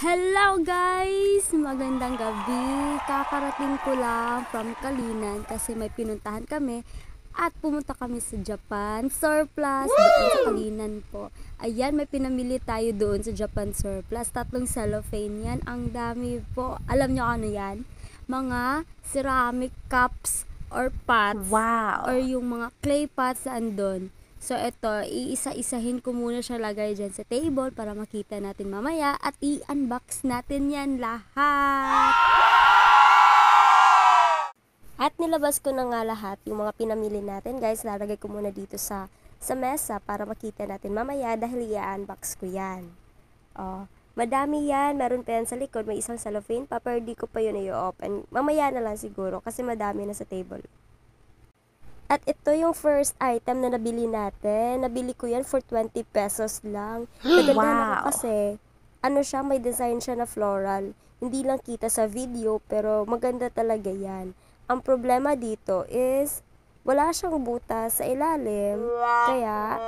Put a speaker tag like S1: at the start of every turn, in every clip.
S1: Hello guys! Magandang gabi! Kakarating ko lang from Kalinan kasi may pinuntahan kami at pumunta kami sa Japan Surplus Woo! sa Kalinan po. Ayan, may pinamili tayo doon sa Japan Surplus. Tatlong cellophane yan. Ang dami po. Alam nyo ano yan? Mga ceramic cups or pots. Wow! Or yung mga clay pots andon So, ito, iisa-isahin ko muna siya lagay dyan sa table para makita natin mamaya at i-unbox natin yan lahat. At nilabas ko na nga lahat yung mga pinamili natin. Guys, lalagay ko muna dito sa, sa mesa para makita natin mamaya dahil i-unbox ko yan. Oh, madami yan. Meron pa yan sa likod. May isang cellophane pa pero di ko pa yun i-open. Mamaya na lang siguro kasi madami na sa table. At ito yung first item na nabili natin. Nabili ko yan for 20 pesos lang. Maganda wow. naman kasi, ano siya, may design siya na floral. Hindi lang kita sa video, pero maganda talaga yan. Ang problema dito is, wala siyang butas sa ilalim. Kaya,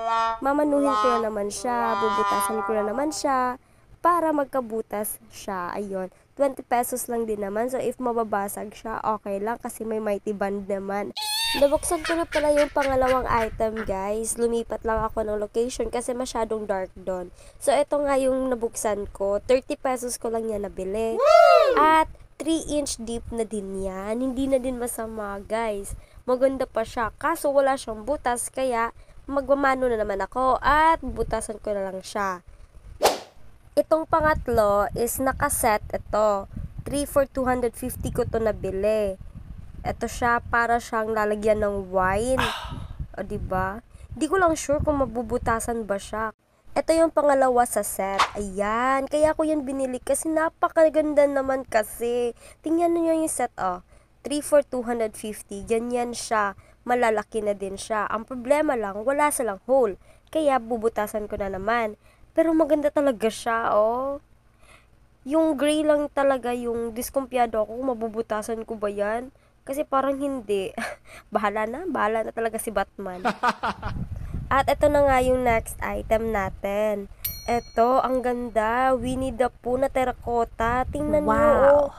S1: mamanuhin ko na naman siya, bubutasan ko na naman siya, para magkabutas siya. Ayun. 20 pesos lang din naman. So, if mababasag siya, okay lang kasi may mighty band naman. Nabuksan ko na pala yung pangalawang item guys. Lumipat lang ako ng location kasi masyadong dark doon. So ito nga yung nabuksan ko. 30 pesos ko lang yan nabili. At 3 inch deep na din yan. Hindi na din masama guys. Maganda pa siya. Kaso wala siyang butas kaya magmamano na naman ako at butasan ko na lang siya. Itong pangatlo is nakaset ito. 3 for 250 ko to nabili. Ito siya para siyang lalagyan ng wine. o, diba? di ba? Hindi ko lang sure kung mabubutasan ba siya. Ito yung pangalawa sa set. Ayan, kaya ko yan binili kasi napakaganda naman kasi. Tingnan nyo yung set, oh. 3 for 250, ganyan siya. Malalaki na din siya. Ang problema lang, wala silang hole. Kaya bubutasan ko na naman. Pero maganda talaga siya, oh. Yung gray lang talaga yung diskumpiyado ako kung mabubutasan ko ba yan. Kasi parang hindi. bahala na, bahala na talaga si Batman. At ito na nga yung next item natin. Ito, ang ganda. Winnie the Pooh na terracotta. Tingnan wow. nyo. Oh.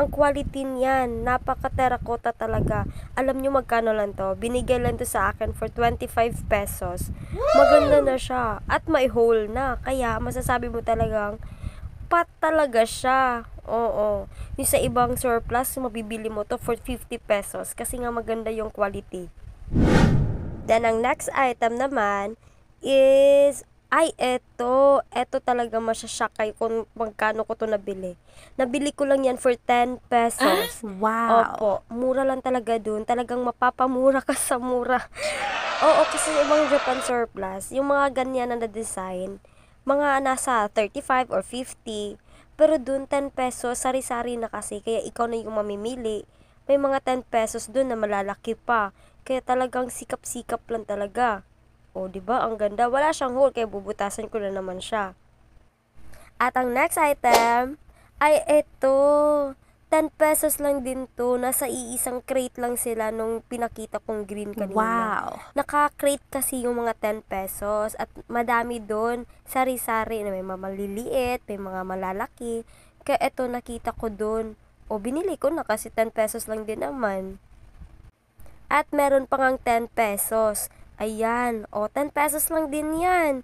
S1: Ang quality niyan, napaka-terracotta talaga. Alam niyo magkano lang to? Binigay lang to sa akin for 25 pesos. Maganda na siya. At may hole na. Kaya masasabi mo talagang pat talaga siya. Oo. Yung sa ibang surplus, mabibili mo to for 50 pesos kasi nga maganda yung quality. Then, ang next item naman is, ay, eto, eto talaga masyashock kayo kung magkano ko to nabili. Nabili ko lang yan for 10 pesos. Ah, wow. Opo, mura lang talaga dun. Talagang mapapamura ka sa mura. Oo, kasi sa ibang Japan surplus, yung mga ganyan na design, mga nasa 35 or 50, pero dun 10 pesos, sari-sari na kasi, kaya ikaw na yung mamimili. May mga 10 pesos dun na malalaki pa, kaya talagang sikap-sikap lang talaga. O, oh, di ba? Ang ganda. Wala siyang hole, kaya bubutasan ko na naman siya. At ang next item ay ito. 10 pesos lang din to. Nasa iisang crate lang sila nung pinakita kong green kanina. Wow! Naka-crate kasi yung mga 10 pesos at madami doon. Sari-sari na may mga maliliit, may mga malalaki. Kaya eto nakita ko doon. O binili ko na kasi 10 pesos lang din naman. At meron pa ngang 10 pesos. Ayan, o 10 pesos lang din yan.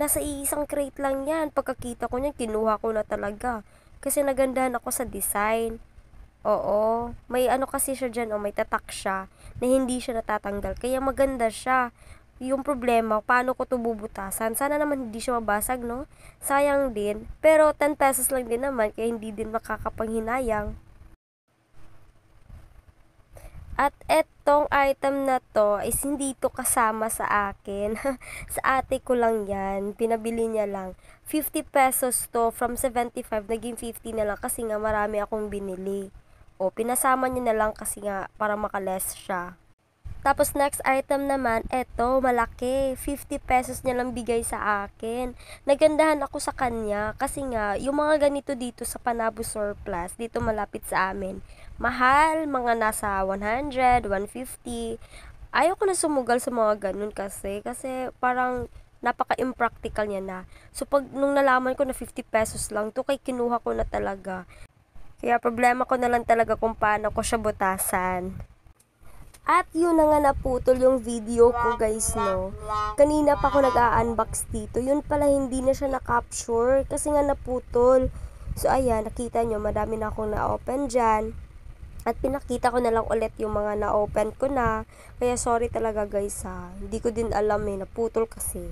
S1: Nasa iisang crate lang yan. Pagkakita ko niyan, kinuha ko na talaga. Kasi nagandahan ako sa design. Oo, may ano kasi siya dyan, o oh, may tatak siya, na hindi siya natatanggal. Kaya maganda siya. Yung problema, paano ko to bubutasan? Sana naman hindi siya mabasag, no? Sayang din. Pero 10 pesos lang din naman, kaya hindi din makakapanghinayang. At etong item na to is hindi to kasama sa akin. sa ate ko lang yan. Pinabili niya lang. 50 pesos to from 75 naging 50 na lang kasi nga marami akong binili. O pinasama niya na lang kasi nga para makaless siya. Tapos next item naman, eto, malaki. 50 pesos niya lang bigay sa akin. Nagandahan ako sa kanya kasi nga, yung mga ganito dito sa Panabo Surplus, dito malapit sa amin, mahal, mga nasa 100, 150. Ayoko na sumugal sa mga ganun kasi, kasi parang napaka-impractical niya na. So, pag nung nalaman ko na 50 pesos lang, to kay kinuha ko na talaga. Kaya problema ko na lang talaga kung paano ko siya butasan. At yun na nga naputol yung video ko guys no. Kanina pa ako nag-unbox dito. Yun pala hindi na siya na-capture kasi nga naputol. So ayan, nakita nyo madami na akong na-open dyan. At pinakita ko na lang ulit yung mga na-open ko na. Kaya sorry talaga guys ha. Hindi ko din alam eh, naputol kasi.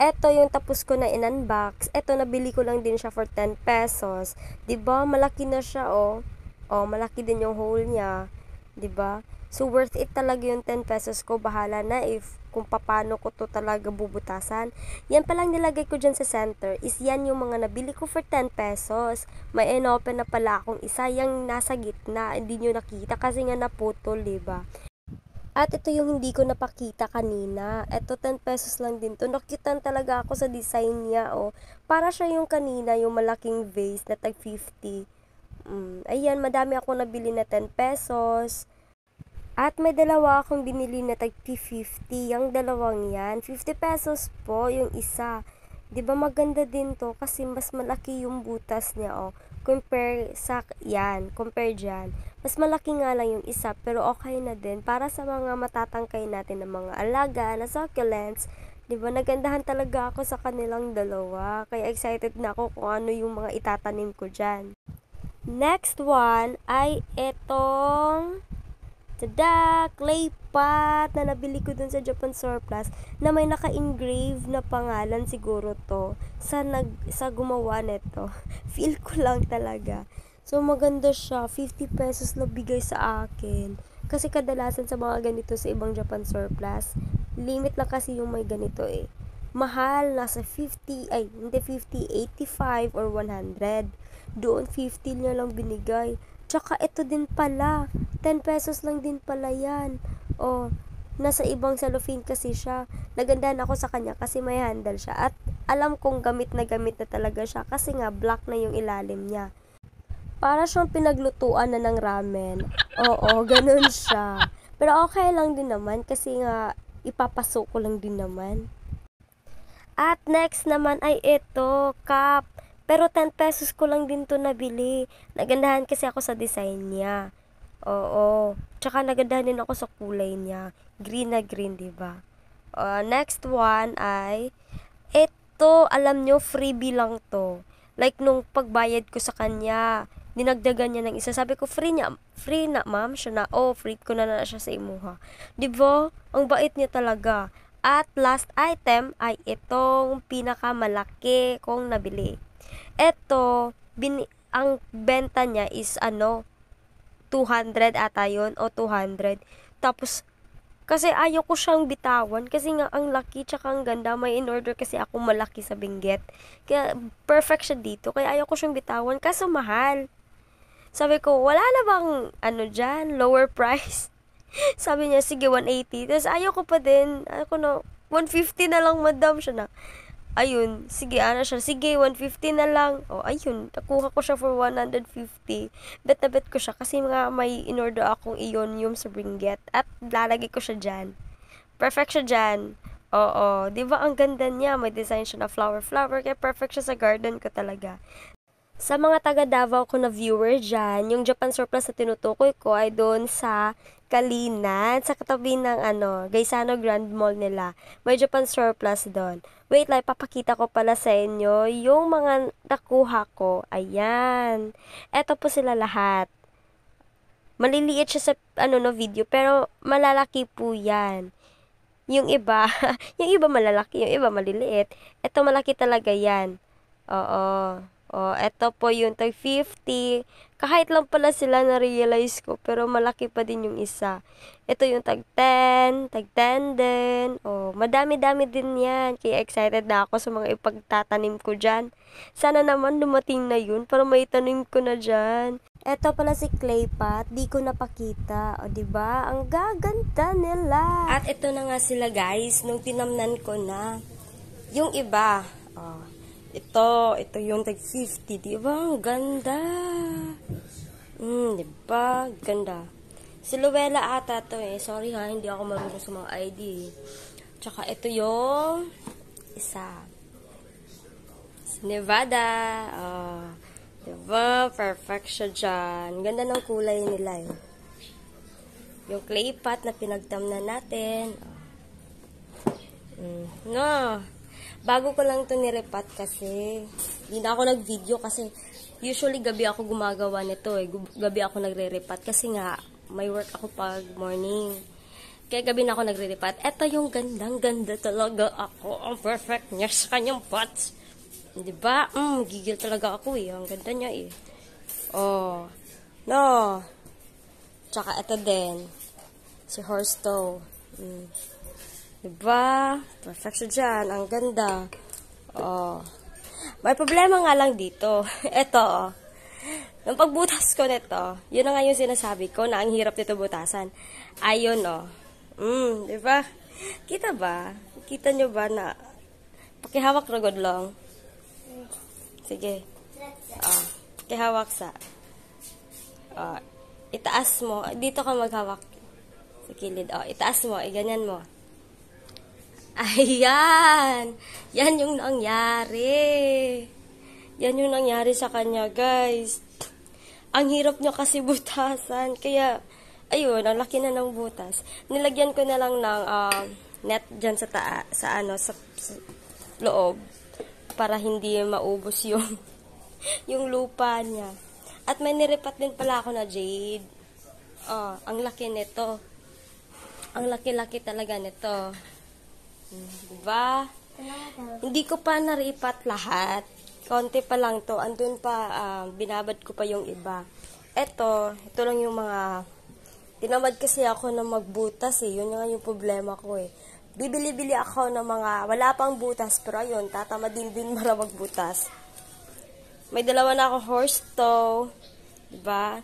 S1: Eto yung tapos ko na in-unbox. Eto nabili ko lang din siya for 10 pesos. 'Di ba? Malaki na siya oh. Oh, malaki din yung hole niya. 'di ba? So worth it talaga yung 10 pesos ko. Bahala na if kung paano ko to talaga bubutasan. Yan pa lang nilagay ko diyan sa center is yan yung mga nabili ko for 10 pesos. May inopen na pala akong isa yung nasa gitna. Hindi niyo nakita kasi nga naputol, 'di ba At ito yung hindi ko napakita kanina. Ito 10 pesos lang din to. Nakitan talaga ako sa design niya, oh. Para siya yung kanina, yung malaking vase na tag 50 Mm, ayan, madami ako nabili na 10 pesos. At may dalawa akong binili na tag 50 Yung dalawang yan, 50 pesos po yung isa. 'Di ba maganda din to kasi mas malaki yung butas niya oh. Compare sa yan, compare diyan. Mas malaki nga lang yung isa pero okay na din para sa mga matatangkay natin ng mga alaga na succulents. 'Di ba nagandahan talaga ako sa kanilang dalawa. Kaya excited na ako kung ano yung mga itatanim ko diyan. Next one ay itong tada, clay pot na nabili ko dun sa Japan Surplus na may naka-engrave na pangalan siguro to sa, nag, sa gumawa nito. Feel ko lang talaga. So, maganda siya. 50 pesos na bigay sa akin. Kasi kadalasan sa mga ganito sa ibang Japan Surplus, limit lang kasi yung may ganito eh mahal, nasa 50, ay, hindi 50, 85 or 100. Doon 50 niya lang binigay. Tsaka ito din pala, 10 pesos lang din pala yan. O, nasa ibang cellophane kasi siya. Nagandahan ako sa kanya kasi may handle siya. At alam kong gamit na gamit na talaga siya kasi nga black na yung ilalim niya. Para siyang pinaglutuan na ng ramen. Oo, ganun siya. Pero okay lang din naman kasi nga ipapasok ko lang din naman. At next naman ay ito, cup. Pero 10 pesos ko lang din to nabili. Nagandahan kasi ako sa design niya. Oo. Tsaka nagandahan din ako sa kulay niya. Green na green, di ba? Uh, next one ay ito, alam nyo, freebie lang to. Like nung pagbayad ko sa kanya, dinagdagan niya ng isa. Sabi ko, free niya, free na ma'am, siya na, oh, free ko na na siya sa imuha. Di ba? Ang bait niya talaga. At last item ay itong pinakamalaki kong nabili. Ito, bin, ang benta niya is ano, 200 ata yun o 200. Tapos, kasi ayaw ko siyang bitawan kasi nga ang laki tsaka ang ganda. May in-order kasi ako malaki sa bingget. Kaya perfect siya dito. Kaya ayaw ko siyang bitawan. kasi mahal. Sabi ko, wala na bang ano dyan, lower price? Sabi niya, sige, 180. Tapos ayaw ko pa din. Ako na, 150 na lang, madam. Siya na, ayun, sige, ano siya, sige, 150 na lang. O, oh, ayun, nakuha ko siya for 150. Bet na bet ko siya kasi mga may inorder akong ionium sa bringet at lalagay ko siya dyan. Perfect siya dyan. Oo, di ba ang ganda niya? May design siya na flower-flower kaya perfect siya sa garden ko talaga. Sa mga taga Davao ko na viewer dyan, yung Japan surplus na tinutukoy ko ay doon sa Kalinan, sa katabi ng ano, Gaisano Grand Mall nila. May Japan surplus doon. Wait lang, papakita ko pala sa inyo yung mga nakuha ko. Ayan. Eto po sila lahat. Maliliit siya sa ano no video, pero malalaki po yan. Yung iba, yung iba malalaki, yung iba maliliit. Eto malaki talaga yan. Oo. Oh, eto po yung tag 50. Kahit lang pala sila na-realize ko, pero malaki pa din yung isa. Ito yung tag 10, tag 10 din. Oh, madami-dami din yan. Kaya excited na ako sa mga ipagtatanim ko dyan. Sana naman dumating na yun para maitanim ko na dyan. Eto pala si clay pot, di ko napakita. O, ba diba? Ang gaganda nila. At ito na nga sila guys, nung tinamnan ko na. Yung iba, oh, ito, ito yung tag 50, di ba? Ang ganda. Mm, di ba? Ganda. Si Luella ata to eh. Sorry ha, hindi ako marunong sa mga ID. Tsaka ito yung isa. Nevada. Oh, di ba? Perfect siya dyan. Ganda ng kulay nila eh. Yung clay pot na pinagdamna natin. Mm, no. Bago ko lang to nirepat kasi hindi na ako nag-video kasi usually gabi ako gumagawa nito eh. Gabi ako nagre-repat kasi nga may work ako pag morning. Kaya gabi na ako nagre-repat. Ito yung gandang ganda talaga ako. Ang perfect niya sa kanyang pots. Di ba? Mm, gigil talaga ako eh. Ang ganda niya eh. Oh. No. Tsaka ito din. Si Horsto. Mm. Diba? Perfect siya dyan. Ang ganda. Oh. May problema nga lang dito. Ito, oh. Nung pagbutas ko nito, yun na nga yung sinasabi ko na ang hirap nito butasan. Ayun, oh. Mm, di ba? Kita ba? Kita nyo ba na pakihawak ragod long? Sige. Oh, pakihawak sa. Oh, itaas mo. Dito ka maghawak sa kilid. Oh, itaas mo. Iganyan eh, mo. Ayan! Yan yung nangyari. Yan yung nangyari sa kanya, guys. Ang hirap niya kasi butasan. Kaya, ayun, ang laki na ng butas. Nilagyan ko na lang ng uh, net dyan sa taa, sa ano, sa, sa loob. Para hindi maubos yung, yung lupa niya. At may nirepat din pala ako na jade. Oh, ang laki nito. Ang laki-laki talaga nito. Diba? Hindi ko pa naripat lahat. Konti pa lang to. Andun pa, uh, binabad ko pa yung iba. Eto, ito lang yung mga... Tinamad kasi ako na magbutas eh. Yun nga yung problema ko eh. Bibili-bili ako ng mga wala pang butas. Pero ayun, tatamadin din mara magbutas. May dalawa na ako horse toe. Diba?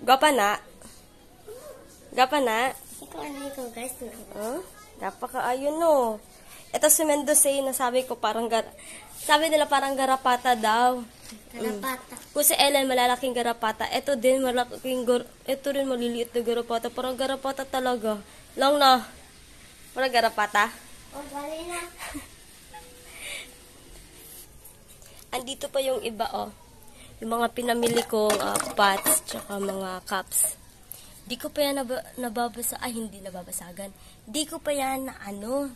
S1: Gapa na. Gapa na. Ikaw ano ikaw guys. Huh? ayun no? Ito si Mendoza, nasabi ko parang gar... Sabi nila parang garapata daw. Garapata. Mm. Kung si Ellen, malalaking garapata. Ito din, malaking gar... Ito rin maliliit na garapata. Parang garapata talaga. Long na. Parang garapata. O, oh, bali na. Andito pa yung iba, oh. Yung mga pinamili kong uh, pots, tsaka mga cups. Di ko pa yan nab- nababasa, ay hindi nababasagan. Di ko pa yan na ano,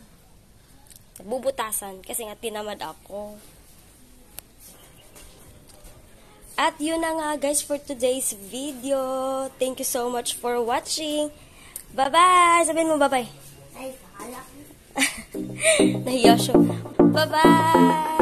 S1: bubutasan kasi nga tinamad ako. At yun na nga guys for today's video. Thank you so much for watching. Bye-bye! Sabihin mo bye-bye. Ay, pala. Nahiya Bye-bye!